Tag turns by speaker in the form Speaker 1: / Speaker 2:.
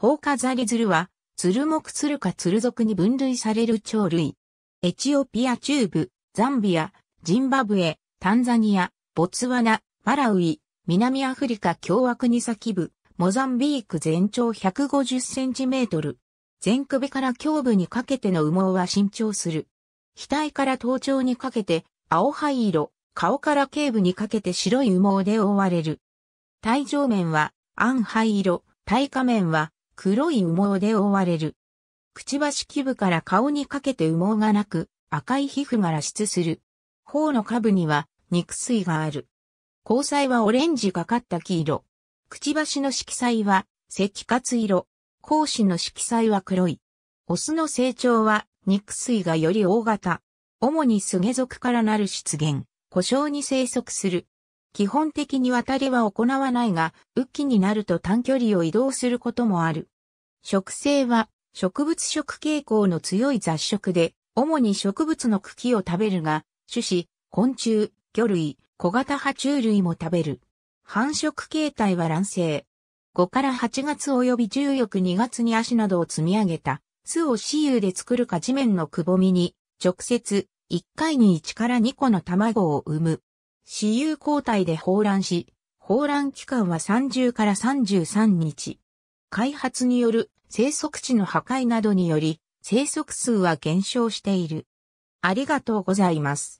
Speaker 1: ホ火カ
Speaker 2: ザリズルは、鶴ツ鶴か鶴族に分類される鳥類。エチオピア中部、ザンビア、ジンバブエ、タンザニア、ボツワナ、マラウイ、南アフリカ共和国先部、モザンビーク全長150センチメートル。前首から胸部にかけての羽毛は伸長する。額から頭頂にかけて、青灰色、顔から頸部にかけて白い羽毛で覆われる。体上面は、暗灰色、体下面は、黒い羽毛で覆われる。くちばし基部から顔にかけて羽毛がなく、赤い皮膚が露出する。頬の下部には肉水がある。交際はオレンジがかった黄色。くちばしの色彩は赤活色。講子の色彩は黒い。オスの成長は肉水がより大型。主にスゲ属からなる出現、故障に生息する。基本的に渡りは行わないが、雨季になると短距離を移動することもある。植生は植物食傾向の強い雑食で、主に植物の茎を食べるが、種子、昆虫、魚類、小型爬虫類も食べる。繁殖形態は卵生。5から8月及び10翌2月に足などを積み上げた、巣を私有で作るか地面のくぼみに、直接、1回に1から2個の卵を産む。私有交代で放卵し、放卵期間は30から33日。開発による生息地の破壊などにより生息数は減少している。あ
Speaker 1: りがとうございます。